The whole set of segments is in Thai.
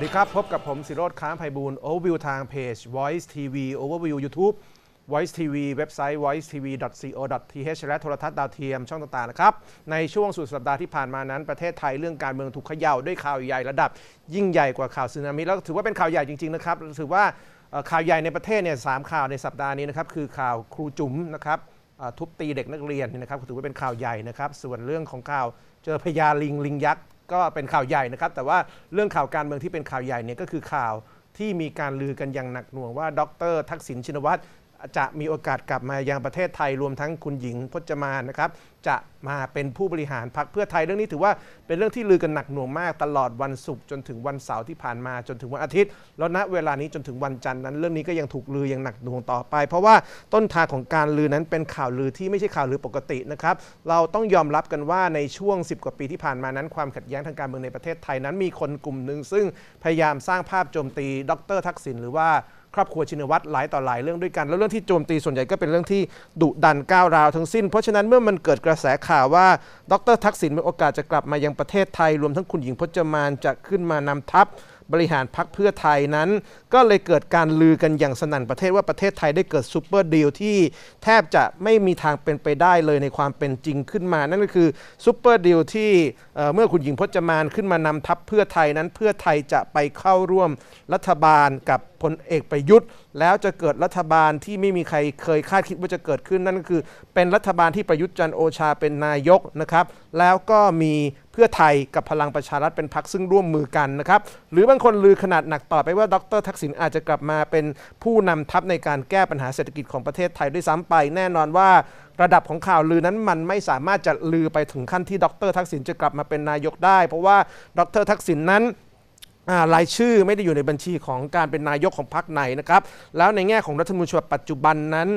วัสดีครับ พบกับผมสิโรธค้างไพบูลโอเวอร์วิวทางเพจ Voice TV Overview YouTube Voice TV เว็บไซต์ voicetv.co.th และโทรทัศน์ดาวเทียมช่องต่างๆนะครับในช่วงสุดสัปดาห์ที่ผ่านมานั้นประเทศไทยเรื่องการเมืองถูกเขย่าด้วยข่าวใหญ่ระดับยิ่งใหญ่กว่าข่าวสึนามิ แล้วถือว่าเป็นข่าวใหญ่จริง ๆ นะครับ ถือว่าข่าวใหญ่ในประเทศเนี่ยสามข่าวในสัปดาห์นี้นะครับคือข่าวครูจุ๋มนะครับทุบตีเด็กนักเรียนนะครับถือว่าเป็นข่าวใหญ่นะครับส่วนเรื่องของข่าวเจอพญาลิงลิงยักษ์ก็เป็นข่าวใหญ่นะครับ แต่ว่าเรื่องข่าวการเมืองที่เป็นข่าวใหญ่เนี่ยก็คือข่าวที่มีการลือกันอย่างหนักหน่วงว่าดรทักษิณชินวัตรจะมีโอกาสกลับมายังประเทศไทยรวมทั้งคุณหญิงพจมานนะครับ จะมาเป็นผู้บริหารพรรคเพื่อไทยเรื่องนี้ถือว่า เป็นเรื่องที่ลือกันหนักหน่วงมากตลอดวันศุกร์จนถึงวันเสาร์ที่ผ่านมาจนถึงวันอาทิตย์ แล้วณเวลานี้จนถึงวันจันทร์นั้น เรื่องนี้ก็ยังถูกลือยังหนักหน่วงต่อไป เพราะว่าต้นทางของการลือนั้นเป็นข่าวลือที่ไม่ใช่ข่าวลือปกตินะครับ เราต้องยอมรับกันว่าในช่วง10กว่าปีที่ผ่านมานั้นความขัดแย้งทางการเมืองในประเทศไทยนั้นมีคนกลุ่มหนึ่งซึ่งพยายามสร้างภาพโจมตี ดรทักษิณหรือว่าครอบครัวชินวัตรหลายต่อหลายเรื่องด้วยกัน แล้วเรื่องที่โจมตีส่วนใหญ่ก็เป็นเรื่องที่ ดุดันก้าวร้าวทั้งสิ้น เพราะฉะนั้นเมื่อมันเกิดกระแสข่าวว่าดรทักษิณมีโอกาสจะกลับมายังประเทศไทย รวมทั้งคุณหญิงพจมานจะขึ้นมานำทัพบริหารพักเพื่อไทยนั้น ก็เลยเกิดการลือกันอย่างสนั่นประเทศว่าประเทศไทยได้เกิดซูเปอร์ดีลที่แทบจะไม่มีทางเป็นไปได้เลยในความเป็นจริงขึ้นมา นั่นก็คือซูเปอร์ดีลที่เมื่อคุณหญิงพจมานขึ้นมานำทัพเพื่อไทยนั้นเพื่อไทยจะไปเข้าร่วมรัฐบาลกับพลเอกประยุทธ์ แล้วจะเกิดรัฐบาลที่ไม่มีใครเคยคาดคิดว่าจะเกิดขึ้นนั่นก็คือเป็นรัฐบาลที่ประยุทธ์จันโอชาเป็นนายกนะครับ แล้วก็มีเพื่อไทยกับพลังประชารัฐเป็นพักซึ่งร่วมมือกันนะครับ หรือบางคนลือขนาดหนักต่อไปว่าดรทักษิณอาจจะกลับมาเป็นผู้นำทัพในการแก้ปัญหาเศรษฐกิจของประเทศไทยด้วยซ้ำไปแน่นอนว่า ระดับของข่าวลือนั้นมันไม่สามารถจะลือไปถึงขั้นที่ดรทักษิณจะกลับมาเป็นนายกได้ เพราะว่า ดรทักษิณนั้นรายชื่อไม่ได้อยู่ในบัญชีของการเป็นนายกของพรรคไหนนะครับแล้วในแง่ของรัฐมนตรีปัจจุบันนั้น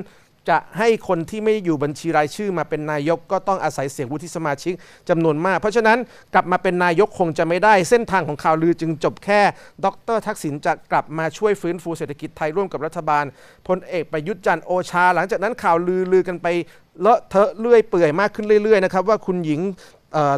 จะให้คนที่ไม่อยู่บัญชีรายชื่อมาเป็นนายกก็ต้องอาศัยเสียงวุฒิสมาชิกจำนวนมาก เพราะฉะนั้นกลับมาเป็นนายกคงจะไม่ได้ เส้นทางของข่าวลือจึงจบแค่ ดรทักษิณจะกลับมาช่วยฟื้นฟูเศรษฐกิจไทยร่วมกับรัฐบาลพลเอกประยุทธ์จันทร์โอชาหลังจากนั้นข่าวลือลือกันไปเลอะเทอะเลื่อยเปื่อยมากขึ้นเรื่อยๆนะครับว่าคุณหญิง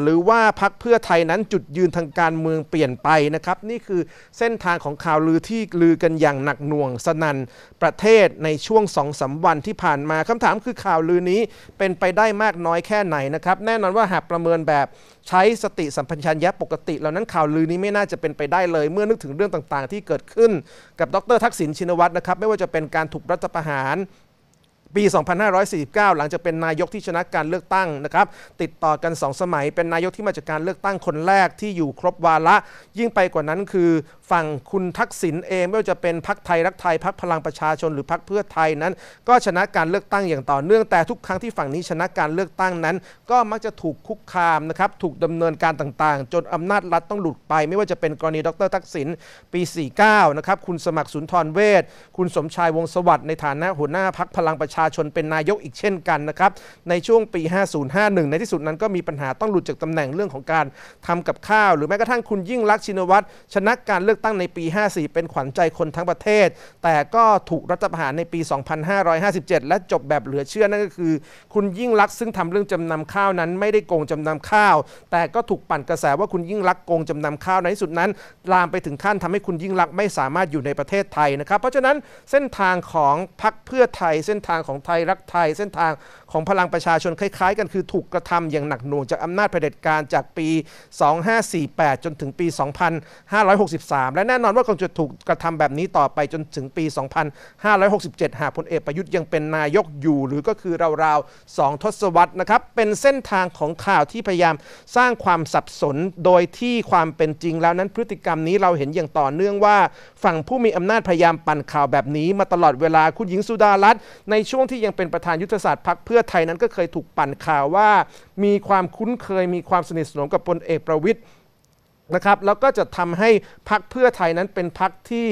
หรือว่าพักเพื่อไทยนั้นจุดยืนทางการเมืองเปลี่ยนไปนะครับนี่คือเส้นทางของข่าวลือที่ลือกันอย่างหนักหน่วงสนันประเทศในช่วงสองสาวันที่ผ่านมาคำถามคือข่าวลือนี้เป็นไปได้มากน้อยแค่ไหนนะครับแน่นอนว่าหากประเมินแบบใช้สติสัมปชัญญะปกติเหล่านั้นข่าวลือนี้ไม่น่าจะเป็นไปได้เลยเมื่อนึกถึงเรื่องต่างๆ ที่เกิดขึ้น กับดรทักษิณชินวัตรนะครับ ไม่ว่าจะเป็นการถูกรัฐประหารปี 2549 หลังจากเป็นนายกที่ชนะการเลือกตั้งนะครับ ติดต่อกัน 2 สมัย เป็นนายกที่มาจากการเลือกตั้งคนแรกที่อยู่ครบวาระ ยิ่งไปกว่านั้นคือฝั่งคุณทักษิณเอง ไม่ว่าจะเป็นพักไทยรักไทย พักพลังประชาชนหรือพักเพื่อไทยนั้น ก็ชนะการเลือกตั้งอย่างต่อเนื่อง แต่ทุกครั้งที่ฝั่งนี้ชนะการเลือกตั้งนั้น ก็มักจะถูกคุกคามนะครับ ถูกดำเนินการต่างๆ จนอำนาจรัฐต้องหลุดไปไม่ว่าจะเป็นกรณีดรทักษิณปี 49 นะครับ คุณสมัครสุนทรเวชคุณสมชายวงสวัสดิ์ในฐานะหัวหน้าพักพลังประชาาชนเป็นนายกอีกเช่นกันนะครับ ในช่วงปี 5051 ในที่สุดนั้นก็มีปัญหาต้องหลุดจากตำแหน่งเรื่องของการทำกับข้าว หรือแม้กระทั่งคุณยิ่งรักชินวัตรชนะการเลือกตั้งในปี 54 เป็นขวัญใจคนทั้งประเทศ แต่ก็ถูกรัฐประหารในปี 2557 และจบแบบเหลือเชื่อนั่นก็คือ คุณยิ่งรักซึ่งทำเรื่องจำนำข้าวนั้น ไม่ได้โกงจำนำข้าว แต่ก็ถูกปั่นกระแสว่าคุณยิ่งรักโกงจำนำข้าวในที่สุดนั้นลามไปถึงขั้นทำให้คุณยิ่งรักไม่สามารถอยู่ในประเทศไทยนะครับเพราะฉะนั้นเส้นทางของพรรคเพื่อไทยเส้นทางของของไทยรักไทยเส้นทางของพลังประชาชนคล้ายๆกัน คือถูกกระทำอย่างหนักหน่วงจากอำนาจเผด็จการ จากปี 2548 จนถึงปี 2563 และแน่นอนว่าคงจะถูกกระทำแบบนี้ต่อไปจนถึงปี 2567 หากพลเอกประยุทธ์ยังเป็นนายกอยู่ หรือก็คือราวๆสองทศวรรษนะครับ เป็นเส้นทางของข่าวที่พยายามสร้างความสับสนโดยที่ความเป็นจริงแล้วนั้นพฤติกรรมนี้เราเห็นอย่างต่อเนื่องว่าฝั่งผู้มีอำนาจพยายามปั่นข่าวแบบนี้มาตลอดเวลาคุณหญิงสุดารัตน์ในช่วงงที่ยังเป็นประธานยุทธศาสตร์พักเพื่อไทยนั้นก็เคยถูกปั่นข่าวว่ามีความคุ้นเคยมีความสนิทสนมกับพลเอกประวิทย์นะครับแล้วก็จะทำให้พักเพื่อไทยนั้นเป็นพักที่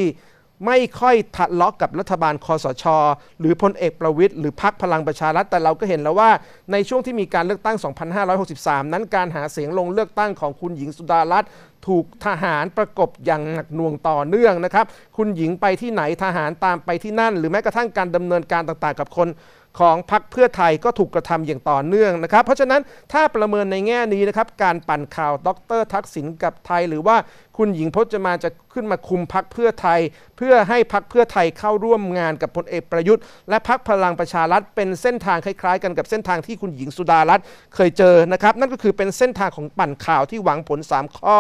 ไม่ค่อยทะเลาะกกับรัฐบาลคอสชหรือพลเอกประวิทย์หรือพักพลังประชารัฐ แต่เราก็เห็นแล้วว่าในช่วงที่มีการเลือกตั้ง 2563 นั้นการหาเสียงลงเลือกตั้งของคุณหญิงสุดารัตน์ถูกทหารประกบอย่างหนักหน่วงต่อเนื่องนะครับ คุณหญิงไปที่ไหนทหารตามไปที่นั่น หรือแม้กระทั่งการดำเนินการต่างๆ กับคนของพรรคเพื่อไทยก็ถูกกระทำอย่างต่อเนื่องนะครับ เพราะฉะนั้นถ้าประเมินในแง่นี้นะครับการปั่นข่าวดรทักษิณกับไทยหรือว่าคุณหญิงพจมาจะขึ้นมาคุมพักเพื่อไทย เพื่อให้พักเพื่อไทยเข้าร่วมงานกับพลเอกประยุทธ์และพักพลังประชารัฐเป็นเส้นทางคล้ายๆ กันกับเส้นทางที่คุณหญิงสุดารัตน์เคยเจอนะครับนั่นก็คือเป็นเส้นทางของปั่นข่าวที่หวังผล 3 ข้อ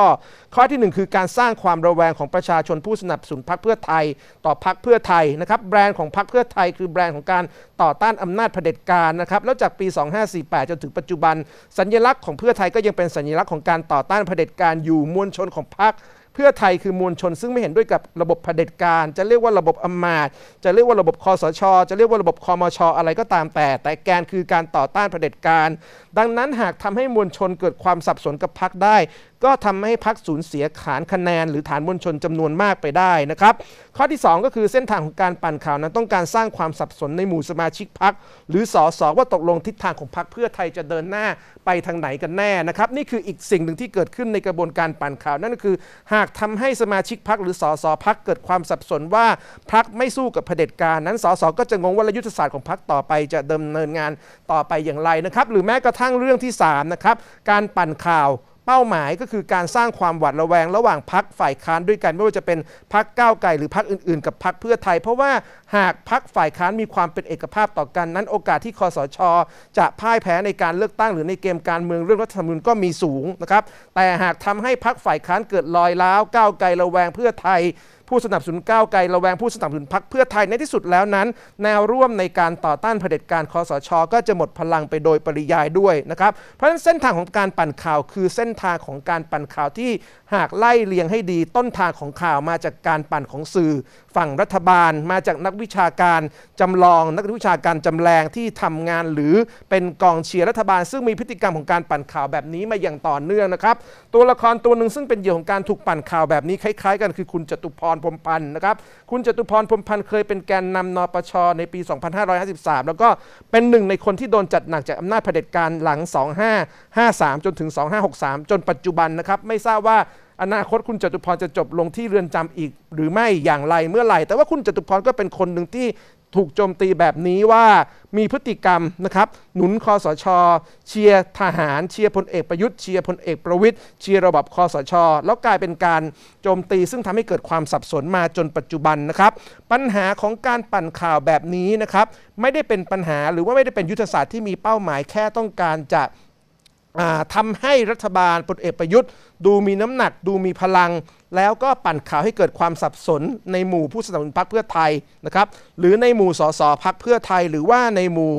ข้อที่ 1 คือการสร้างความระแวงของประชาชนผู้สนับสนุนพักเพื่อไทยต่อพักเพื่อไทยนะครับแบรนด์ของพักเพื่อไทย คือแบรนด์ของการต่อต้านอำนาจเผด็จการนะครับแล้วจากปี 2548 จนถึงปัจจุบัน สัญลักษณ์ของเพื่อไทยก็ยังเป็นสัญลักษณ์ของการต่อต้านเผด็จการอยู่มวลชนของพรรคเพื่อไทยคือมวลชนซึ่งไม่เห็นด้วยกับระบบเผด็จการจะเรียกว่าระบบอำมาตจะเรียกว่าระบบคอสช จะเรียกว่าระบบคอมช อะไรก็ตามแต่ แต่แกนคือการต่อต้านเผด็จการ ดังนั้นหากทำให้มวลชนเกิดความสับสนกับพักได้ก็ทำให้พักสูญเสียฐานคะแนนหรือฐานมวลชนจำนวนมากไปได้นะครับ ข้อที่ 2 ก็คือเส้นทางของการปั่นข่าวนั้นต้องการสร้างความสับสนในหมู่สมาชิกพัก หรือสอสอว่าตกลงทิศทางของพักเพื่อไทยจะเดินหน้าไปทางไหนกันแน่นะครับ นี่คืออีกสิ่งหนึ่งที่เกิดขึ้นในกระบวนการปั่นข่าว นั่นก็คือ หากทำให้สมาชิกพักหรือสอสอพักเกิดความสับสนว่าพักไม่สู้กับเผด็จการนั้นสอสอก็จะงงว่ายุทธศาสตร์ของพักต่อไปจะดำเนินงานต่อไปอย่างไรนะครับ หรือแม้กระทั่งเรื่องที่3นะครับการปั่นข่าวเป้าหมายก็คือการสร้างความหวาดระแวงระหว่างพักฝ่ายค้านด้วยกันไม่ว่าจะเป็นพักก้าวไกลหรือพักอื่นๆ กับพักเพื่อไทย เพราะว่าหากพักฝ่ายค้านมีความเป็นเอกภาพต่อกัน นั้นโอกาสที่คอสช จะพ่ายแพ้ในการเลือกตั้งหรือในเกมการเมืองเรื่องรัฐธรรมนูญก็มีสูงนะครับแต่หากทำให้พักฝ่ายค้านเกิดลอยล้าวก้าวไกลระแวงเพื่อไทยผู้สนับสนุนก้าวไกลระแวงผู้สนับสนุนพักเพื่อไทยในที่สุดแล้วนั้น แนวร่วมในการต่อต้านเผด็จการคอสช ก็จะหมดพลังไปโดยปริยายด้วยนะครับเพราะฉะนั้นเส้นทางของการปั่นข่าวคือเส้นทางของการปั่นข่าวที่หากไล่เลียงให้ดีต้นทางของข่าวมาจากการปั่นของสื่อฝั่งรัฐบาลมาจากนักวิชาการจำลองนักวิชาการจำแรงที่ทำงานหรือเป็นกองเชียร์รัฐบาลซึ่งมีพฤติกรรมของการปั่นข่าวแบบนี้ มาอย่างต่อเนื่องนะครับ ตัวละครตัวหนึ่งซึ่งเป็นเหยื่อของการถูกปั่นข่าวแบบนี้คล้าย ๆ กันคือคุณจตุพรพรมพันธ์นะครับ คุณจตุพรพรมพันธ์เคยเป็นแกนนำนปชในปี 2553 แล้วก็เป็นหนึ่งในคนที่โดนจัดหนักจากอำนาจเผด็จการหลัง 2553 จนถึง 2563 จนปัจจุบันนะครับไม่ทราบว่าอนาคตคุณจตุพรจะจบลงที่เรือนจำอีกหรือไม่อย่างไรเมื่อไหร่ แต่ว่าคุณจตุพรก็เป็นคนหนึ่งที่ถูกโจมตีแบบนี้ว่ามีพฤติกรรมนะครับ หนุนคอสช เชียร์ทหาร เชียร์พลเอกประยุทธ์เชียร์พลเอกประวิทย์เชียร์ระบบคอสช แล้วกลายเป็นการโจมตี ซึ่งทำให้เกิดความสับสนมาจนปัจจุบันนะครับปัญหาของการปั่นข่าวแบบนี้นะครับไม่ได้เป็นปัญหาหรือว่าไม่ได้เป็นยุทธศาสตร์ที่มีเป้าหมายแค่ต้องการจะทำให้รัฐบาลพลเอกประยุทธ์ ดูมีน้ำหนักดูมีพลังแล้วก็ปั่นข่าวให้เกิดความสับสนในหมู่ผู้สนับสนุนพรรคเพื่อไทยนะครับหรือในหมู่สสพรรคเพื่อไทยหรือว่าในหมู่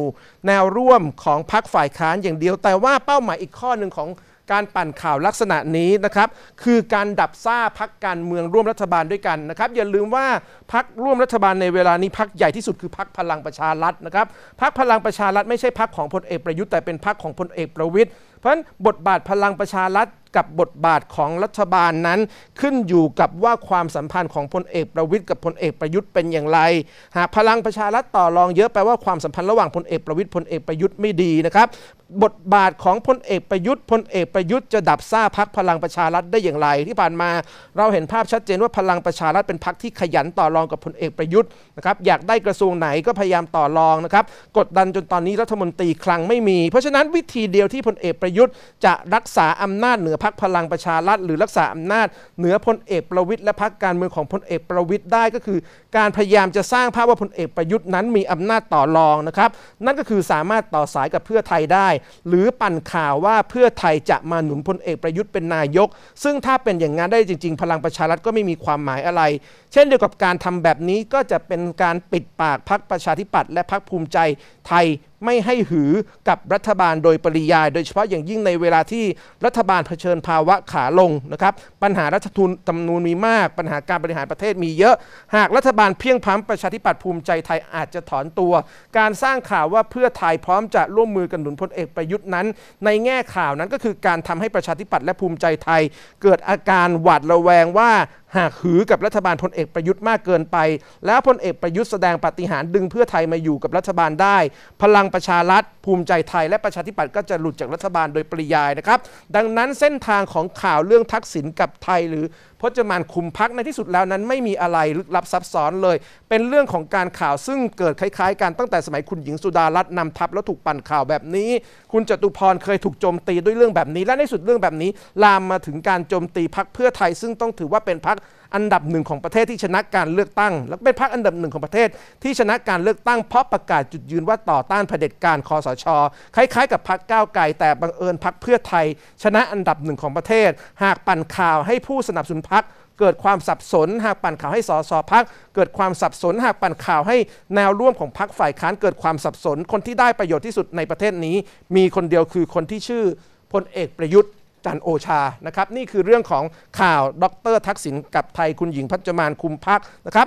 แนวร่วมของพรรคฝ่ายค้านอย่างเดียวแต่ว่าเป้าหมายอีกข้อหนึ่งของการปั่นข่าวลักษณะนี้นะครับ คือการดับซ่าพักการเมืองร่วมรัฐบาลด้วยกันนะครับอย่าลืมว่าพักร่วมรัฐบาลในเวลานี้พักใหญ่ที่สุดคือพักพลังประชารัฐนะครับพักพลังประชารัฐไม่ใช่พักของพลเอกประยุทธ์แต่เป็นพักของพลเอกประวิทย์เพราะฉะนั้นบทบาทพลังประชารัฐกับบทบาทของรัฐบาลนั้นขึ้นอยู่กับว่าความสัมพันธ์ของพลเอกประวิทย์กับพลเอกประยุทธ์เป็นอย่างไร หากพลังประชารัฐต่อรองเยอะแปลว่าความสัมพันธ์ระหว่างพลเอกประวิทย์พลเอกประยุทธ์ไม่ดีนะครับบทบาทของพลเอกประยุทธ์พลเอกประยุทธ์จะดับซ่าพักพลังประชารัฐได้อย่างไร ที่ผ่านมา เราเห็นภาพชัดเจนว่าพลังประชารัฐเป็นพักที่ขยันต่อรองกับพลเอกประยุทธ์นะครับอยากได้กระทรวงไหนก็พยายามต่อรองนะครับกดดันจนตอนนี้รัฐมนตรีคลังไม่มี เพราะฉะนั้นวิธีเดียวที่พลเอกประยุทธ์ จะรักษาอำนาจเหนือพักพลังประชารัฐหรือรักษาอำนาจ เหนือพลเอกประวิทย์และพักการเมืองของพลเอกประวิทย์ได้ก็คือการพยายามจะสร้างภาพว่าพลเอกประยุทธ์นั้นมีอำนาจต่อรองนะครับ นั่นก็คือสามารถต่อสายกับเพื่อไทยได้ หรือปั่นข่าวว่าเพื่อไทยจะมาหนุนพลเอกประยุทธ์เป็นนายก ซึ่งถ้าเป็นอย่างนั้นได้จริง ๆ พลังประชารัฐก็ไม่มีความหมายอะไร เช่นเดียวกับการทำแบบนี้ก็จะเป็นการปิดปากพักประชาธิปัตย์และพักภูมิใจไทยไม่ให้หือกับรัฐบาลโดยปริยาย โดยเฉพาะอย่างยิ่งในเวลาที่รัฐบาลเผชิญภาวะขาลงนะครับ ปัญหารัฐทุนตำนูนมีมากปัญหาการบริหารประเทศมีเยอะหากรัฐบาลเพียงพ้ำประชาธิปัตย์ภูมิใจไทยอาจจะถอนตัวการสร้างข่าวว่าเพื่อไทยพร้อมจะร่วมมือกันหนุนพลเอกประยุทธ์นั้น ในแง่ข่าวนั้นก็คือการทำให้ประชาธิปัตย์และภูมิใจไทย เกิดอาการหวาดระแวงว่าหากหือกับรัฐบาลพลเอกประยุทธ์มากเกินไป แล้วพลเอกประยุทธ์แสดงปฏิหารดึงเพื่อไทยมาอยู่กับรัฐบาลได้ พลังประชารัฐภูมิใจไทยและประชาธิปัตย์ก็จะหลุดจากรัฐบาลโดยปริยายนะครับ ดังนั้นเส้นทางของข่าวเรื่องทักษิณกับไทยหรือพจมานคุมพักในที่สุดแล้วนั้นไม่มีอะไรลึกลับซับซ้อนเลย เป็นเรื่องของการข่าวซึ่งเกิดคล้ายๆ กันตั้งแต่สมัยคุณหญิงสุดารัตน์นำทัพแล้วถูกปั่นข่าวแบบนี้ คุณจตุพรเคยถูกโจมตีด้วยเรื่องแบบนี้ และในสุดเรื่องแบบนี้ ลามมาถึงการโจมตีพักเพื่อไทยซึ่งต้องถือว่าเป็นพักอันดับหนึ่งของประเทศที่ชนะการเลือกตั้ง และเป็นพรรคอันดับหนึ่งของประเทศ ที่ชนะการเลือกตั้ง เพราะประกาศจุดยืนว่าต่อต้านเผด็จการคอสชคล้ายๆกับพรรคก้าวไกลแต่บังเอิญพรรคเพื่อไทย ชนะอันดับหนึ่งของประเทศ หากปั่นข่าวให้ผู้สนับสนุนพรรคเกิดความสับสนหากปั่นข่าวให้สสพักเกิดความสับสนหากปั่นข่าวให้แนวร่วมของพักฝ่ายค้านเกิดความสับสน คนที่ได้ประโยชน์ที่สุดในประเทศนี้ มีคนเดียวคือคนที่ชื่อพลเอกประยุทธ์จันโอชา นะครับ นี่คือเรื่องของข่าว ดรทักษิณกับไทยคุณหญิงพัชมานคุมพัก นะครับ